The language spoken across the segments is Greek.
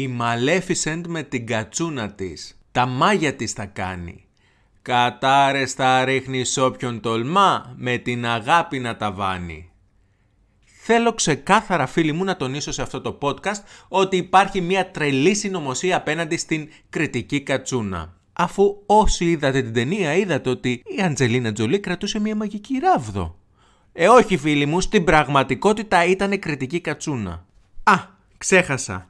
Η Maleficent με την κατσούνα της. Τα μάγια της θα κάνει. Κατάρες θα ρίχνει σ' όποιον τολμά, με την αγάπη να τα βάνει. Θέλω ξεκάθαρα φίλοι μου να τονίσω σε αυτό το podcast ότι υπάρχει μια τρελή συνωμοσία απέναντι στην κριτική κατσούνα. Αφού όσοι είδατε την ταινία είδατε ότι η Αντζελίνα Τζολί κρατούσε μια μαγική ράβδο. Ε όχι φίλοι μου, στην πραγματικότητα ήταν κριτική κατσούνα. Α, ξέχασα.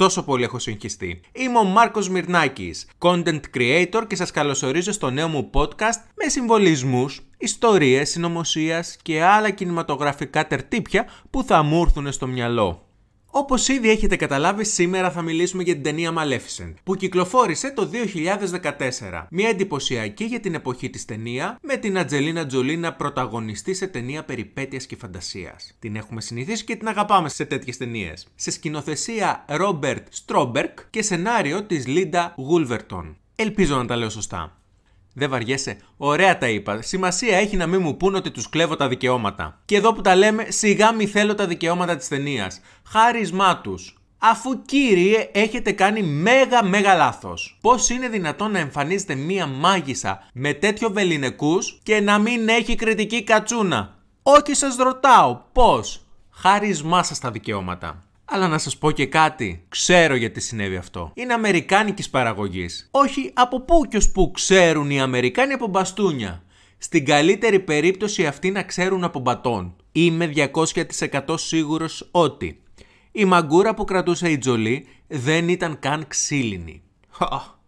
Τόσο πολύ έχω συγχυστεί. Είμαι ο Μάρκος Μυρνάκης, content creator και σας καλωσορίζω στο νέο μου podcast με συμβολισμούς, ιστορίες, συνωμοσίας και άλλα κινηματογραφικά τερτύπια που θα μου έρθουν στο μυαλό. Όπως ήδη έχετε καταλάβει, σήμερα θα μιλήσουμε για την ταινία Maleficent, που κυκλοφόρησε το 2014. Μια εντυπωσιακή για την εποχή της ταινία, με την Ατζελίνα Τζολί να πρωταγωνιστεί σε ταινία περιπέτειας και φαντασίας. Την έχουμε συνηθίσει και την αγαπάμε σε τέτοιες ταινίες. Σε σκηνοθεσία Ρόμπερτ Στρόμπερκ και σενάριο της Λίντα Γούλβερτον. Ελπίζω να τα λέω σωστά. Δεν βαριέσαι. Ωραία τα είπα. Σημασία έχει να μην μου πούν ότι τους κλέβω τα δικαιώματα. Και εδώ που τα λέμε, σιγά μη θέλω τα δικαιώματα της ταινίας. Χάρισμά τους. Αφού κύριε έχετε κάνει μέγα μέγα λάθος. Πώς είναι δυνατόν να εμφανίζεται μία μάγισσα με τέτοιο βελινεκούς και να μην έχει κριτική κατσούνα. Όχι σας ρωτάω πώς. Χάρισμά σας τα δικαιώματα. Αλλά να σας πω και κάτι. Ξέρω γιατί συνέβη αυτό. Είναι Αμερικάνικης παραγωγής. Όχι από πού και που κρατούσε η Τζολή δεν ήταν καν ξύλινη.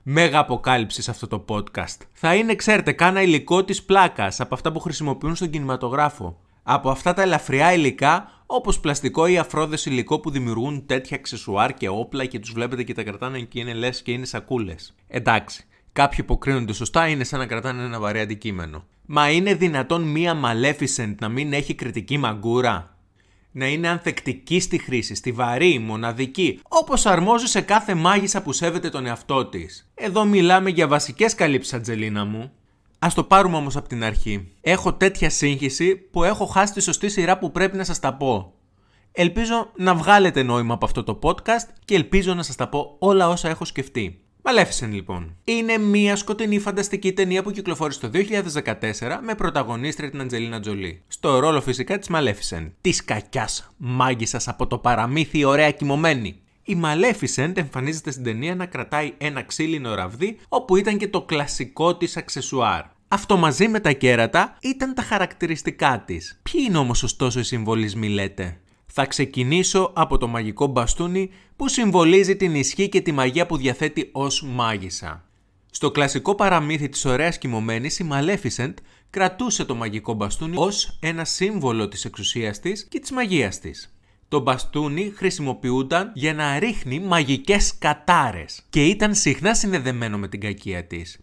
Μέγα αποκάλυψη σε αυτό το podcast. Θα είναι, ξέρετε, κάνα υλικό της πλάκας από αυτά που χρησιμοποιούν στον κινηματογράφο. Από αυτά τα ελαφριά υλικά όπως πλαστικό ή αφρόδες υλικό που δημιουργούν τέτοια αξεσουάρ και όπλα και τους βλέπετε και τα κρατάνε και είναι λες και είναι σακούλες. Εντάξει, κάποιοι υποκρίνονται σωστά, είναι σαν να κρατάνε ένα βαρύ αντικείμενο. Μα είναι δυνατόν μία Maleficent να μην έχει κριτική μαγκούρα. Να είναι ανθεκτική στη χρήση, βαρύ, μοναδική, όπως αρμόζει σε κάθε μάγισσα που σέβεται τον εαυτό της. Εδώ μιλάμε για βασικές καλύψεις, Ατζελίνα μου. Ας το πάρουμε όμως από την αρχή. Έχω τέτοια σύγχυση που έχω χάσει τη σωστή σειρά που πρέπει να σας τα πω. Ελπίζω να βγάλετε νόημα από αυτό το podcast και ελπίζω να σας τα πω όλα όσα έχω σκεφτεί. Μαλέφισεν λοιπόν. Είναι μια σκοτεινή φανταστική ταινία που κυκλοφόρησε το 2014 με πρωταγωνίστρια την Αντζελίνα Τζολί. Στο ρόλο φυσικά της Μαλέφισεν. Της κακιάς μάγισσα από το παραμύθι ωραία κοιμωμένη. Η Maleficent εμφανίζεται στην ταινία να κρατάει ένα ξύλινο ραβδί, όπου ήταν και το κλασικό της αξεσουάρ. Αυτό μαζί με τα κέρατα ήταν τα χαρακτηριστικά της. Ποιοι είναι όμως ωστόσο οι συμβολισμοί λέτε. Θα ξεκινήσω από το μαγικό μπαστούνι που συμβολίζει την ισχύ και τη μαγεία που διαθέτει ως μάγισσα. Στο κλασικό παραμύθι της ωραίας κοιμωμένης η Maleficent κρατούσε το μαγικό μπαστούνι ως ένα σύμβολο της εξουσίας της και της μαγείας της το μπαστούνι χρησιμοποιούνταν για να ρίχνει μαγικές κατάρες και ήταν συχνά συνδεδεμένο με την κακία της.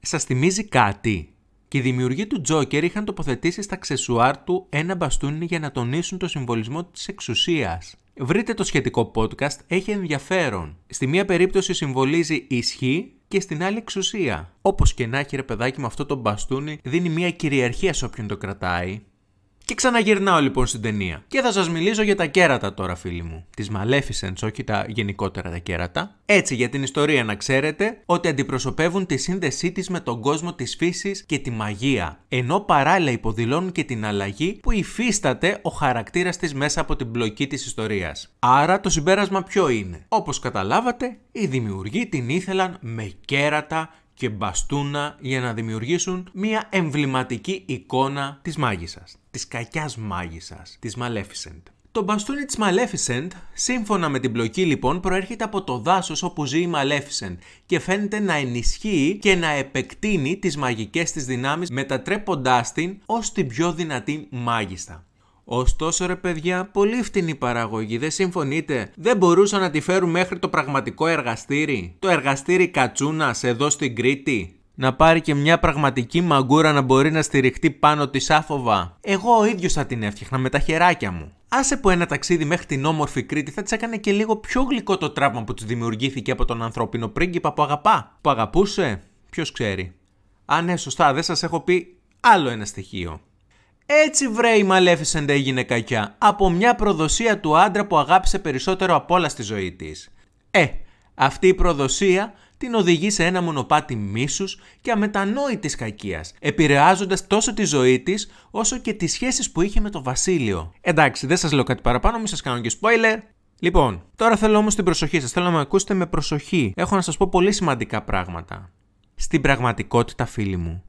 Σας θυμίζει κάτι? Και οι δημιουργοί του Τζόκερ είχαν τοποθετήσει στα αξεσουάρ του ένα μπαστούνι για να τονίσουν το συμβολισμό της εξουσίας. Βρείτε το σχετικό podcast, έχει ενδιαφέρον. Στη μία περίπτωση συμβολίζει ισχύ και στην άλλη εξουσία. Όπως και να έχει ρε παιδάκι με αυτό το μπαστούνι δίνει μία κυριαρχία σε όποιον το κρατάει. Και ξαναγυρνάω λοιπόν στην ταινία. Και θα σας μιλήσω για τα κέρατα τώρα, φίλοι μου. Τη Maleficent, όχι τα γενικότερα τα κέρατα. Έτσι, για την ιστορία να ξέρετε ότι αντιπροσωπεύουν τη σύνδεσή της με τον κόσμο της φύσης και τη μαγεία. Ενώ παράλληλα υποδηλώνουν και την αλλαγή που υφίσταται ο χαρακτήρας της μέσα από την πλοκή της ιστορίας. Άρα το συμπέρασμα ποιο είναι. Όπως καταλάβατε, οι δημιουργοί την ήθελαν με κέρατα και μπαστούνα για να δημιουργήσουν μια εμβληματική εικόνα της μάγισσας, της κακιάς μάγισσας, της Maleficent. Το μπαστούνι της Maleficent, σύμφωνα με την πλοκή λοιπόν, προέρχεται από το δάσος όπου ζει η Maleficent και φαίνεται να ενισχύει και να επεκτείνει τις μαγικές της δυνάμεις μετατρέποντάς την ως την πιο δυνατή μάγιστα. Ωστόσο, ρε παιδιά, πολύ φτηνή παραγωγή, δεν συμφωνείτε. Δεν μπορούσαν να τη φέρουν μέχρι το πραγματικό εργαστήρι. Το εργαστήρι Κατσούνας εδώ στην Κρήτη. Να πάρει και μια πραγματική μαγκούρα να μπορεί να στηριχτεί πάνω της άφοβα. Εγώ ο ίδιος θα την έφτιαχνα με τα χεράκια μου. Άσε που ένα ταξίδι μέχρι την όμορφη Κρήτη θα της έκανε και λίγο πιο γλυκό το τραύμα που της δημιουργήθηκε από τον ανθρώπινο πρίγκιπα που αγαπά. Που αγαπούσε, ποιος ξέρει. Αν ναι, σωστά, δεν σας έχω πει άλλο ένα στοιχείο. Έτσι βρε η Μαλέφισεντ έγινε κακιά από μια προδοσία του άντρα που αγάπησε περισσότερο από όλα στη ζωή της. Ε, αυτή η προδοσία την οδηγεί σε ένα μονοπάτι μίσους και αμετανόητης κακίας, επηρεάζοντας τόσο τη ζωή της όσο και τις σχέσεις που είχε με το Βασίλειο. Εντάξει, δεν σας λέω κάτι παραπάνω, μην σας κάνω και spoiler. Λοιπόν, τώρα θέλω όμως την προσοχή σας, θέλω να με ακούσετε με προσοχή. Έχω να σας πω πολύ σημαντικά πράγματα. Στην πραγματικότητα φίλοι μου,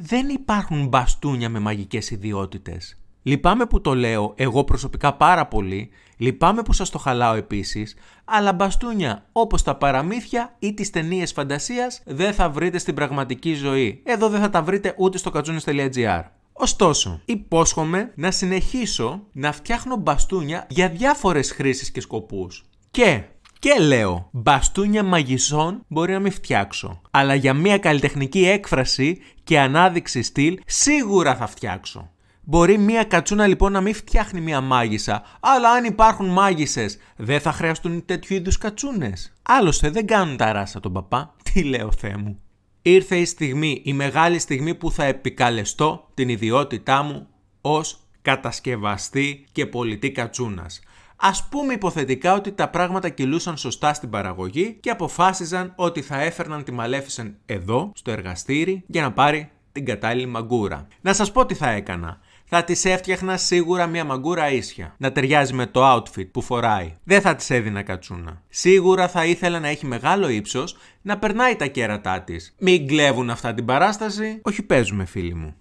δεν υπάρχουν μπαστούνια με μαγικές ιδιότητες. Λυπάμαι που το λέω εγώ προσωπικά πάρα πολύ, λυπάμαι που σας το χαλάω επίσης, αλλά μπαστούνια όπως τα παραμύθια ή τις ταινίες φαντασίας δεν θα βρείτε στην πραγματική ζωή. Εδώ δεν θα τα βρείτε ούτε στο κατζούνες.gr. Ωστόσο, υπόσχομαι να συνεχίσω να φτιάχνω μπαστούνια για διάφορες χρήσεις και σκοπούς. Και και λέω, μπαστούνια μαγισσών μπορεί να μην φτιάξω. Αλλά για μια καλλιτεχνική έκφραση και ανάδειξη στυλ σίγουρα θα φτιάξω. Μπορεί μια κατσούνα λοιπόν να μην φτιάχνει μια μάγισσα, αλλά αν υπάρχουν μάγισσες, δεν θα χρειαστούν τέτοιου είδους κατσούνες. Άλλωστε δεν κάνουν τα ράσα τον παπά. Τι λέω, Θεέ μου. Ήρθε η στιγμή, η μεγάλη στιγμή που θα επικαλεστώ την ιδιότητά μου ως κατασκευαστή και πολιτή κατσούνας. Ας πούμε υποθετικά ότι τα πράγματα κυλούσαν σωστά στην παραγωγή και αποφάσιζαν ότι θα έφερναν τη Μαλέφισεν εδώ, στο εργαστήρι, για να πάρει την κατάλληλη μαγκούρα. Να σας πω τι θα έκανα. Θα της έφτιαχνα σίγουρα μια μαγκούρα ίσια. Να ταιριάζει με το outfit που φοράει. Δεν θα της έδινα κατσούνα. Σίγουρα θα ήθελα να έχει μεγάλο ύψος, να περνάει τα κέρατά της. Μην κλέβουν αυτά την παράσταση. Όχι παίζουμε, φίλοι μου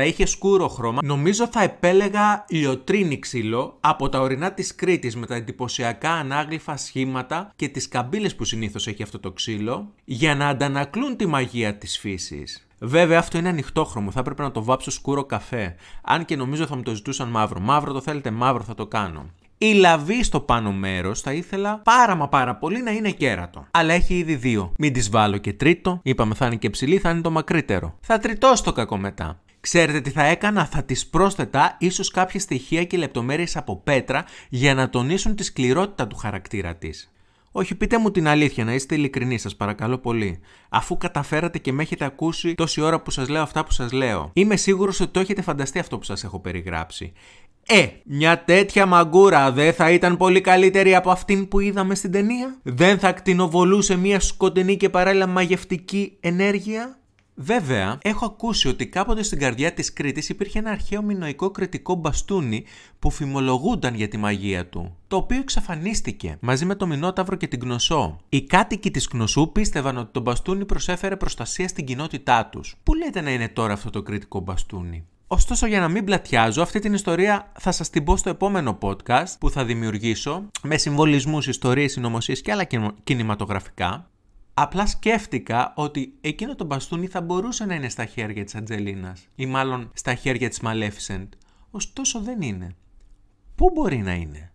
θα είχε σκούρο χρώμα, νομίζω θα επέλεγα λιωτρίνη ξύλο από τα ορεινά της Κρήτης με τα εντυπωσιακά ανάγλυφα σχήματα και τις καμπύλες που συνήθως έχει αυτό το ξύλο, για να αντανακλούν τη μαγεία της φύσης. Βέβαια, αυτό είναι ανοιχτό ανοιχτόχρωμο. Θα έπρεπε να το βάψω σκούρο καφέ. Αν και νομίζω θα μου το ζητούσαν μαύρο. Μαύρο το θέλετε, μαύρο θα το κάνω. Η λαβή στο πάνω μέρος θα ήθελα πάρα μα πάρα πολύ να είναι κέρατο. Αλλά έχει ήδη δύο. Μην τη βάλω και τρίτο. Είπαμε θα είναι και ψηλή, θα είναι το μακρύτερο. Θα τριτώ το κακό μετά. Ξέρετε τι θα έκανα, θα τις πρόσθετα ίσως κάποια στοιχεία και λεπτομέρειες από πέτρα για να τονίσουν τη σκληρότητα του χαρακτήρα της. Όχι, πείτε μου την αλήθεια, να είστε ειλικρινοί σας παρακαλώ πολύ. Αφού καταφέρατε και με έχετε ακούσει τόση ώρα που σας λέω αυτά που σας λέω, είμαι σίγουρος ότι το έχετε φανταστεί αυτό που σας έχω περιγράψει. Ε, μια τέτοια μαγκούρα δεν θα ήταν πολύ καλύτερη από αυτήν που είδαμε στην ταινία. Δεν θα κτηνοβολούσε μια σκοτεινή και παράλληλα μαγευτική ενέργεια. Βέβαια, έχω ακούσει ότι κάποτε στην καρδιά της Κρήτης υπήρχε ένα αρχαίο μινοϊκό κριτικό μπαστούνι που φημολογούνταν για τη μαγεία του, το οποίο εξαφανίστηκε μαζί με το Μινόταυρο και την Γνωσό. Οι κάτοικοι της Κνωσού πίστευαν ότι το μπαστούνι προσέφερε προστασία στην κοινότητά τους. Πού λέτε να είναι τώρα αυτό το κριτικό μπαστούνι. Ωστόσο για να μην πλατιάζω, αυτή την ιστορία θα σας την πω στο επόμενο podcast που θα δημιουργήσω με συμβολισμούς, ιστορίες, συνωμοσίες και άλλα κινηματογραφικά. Απλά σκέφτηκα ότι εκείνο το μπαστούνι θα μπορούσε να είναι στα χέρια της Αντζελίνας ή μάλλον στα χέρια της Maleficent. Ωστόσο δεν είναι. Πού μπορεί να είναι.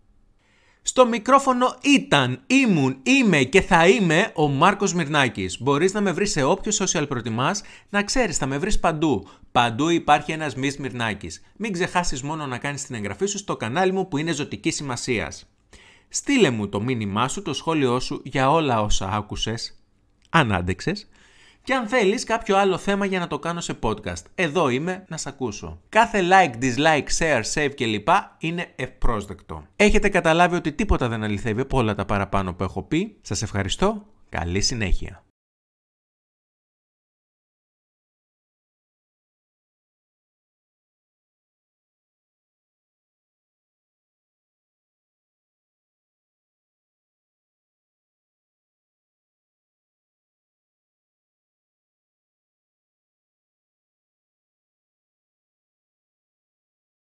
Στο μικρόφωνο ήταν, ήμουν, είμαι και θα είμαι ο Μάρκος Μυρνάκης. Μπορείς να με βρεις σε όποιο social προτιμάς, να ξέρεις θα με βρεις παντού. Παντού υπάρχει ένας Μις Μυρνάκης. Μην ξεχάσεις μόνο να κάνεις την εγγραφή σου στο κανάλι μου που είναι ζωτική σημασίας. Στείλε μου το μήνυμά σου, το σχόλιο σου για όλα όσα άκουσες αν άντεξες, και αν θέλεις κάποιο άλλο θέμα για να το κάνω σε podcast. Εδώ είμαι να σ' ακούσω. Κάθε like, dislike, share, save κλπ. είναι ευπρόσδεκτο. Έχετε καταλάβει ότι τίποτα δεν αληθεύει από όλα τα παραπάνω που έχω πει. Σας ευχαριστώ. Καλή συνέχεια.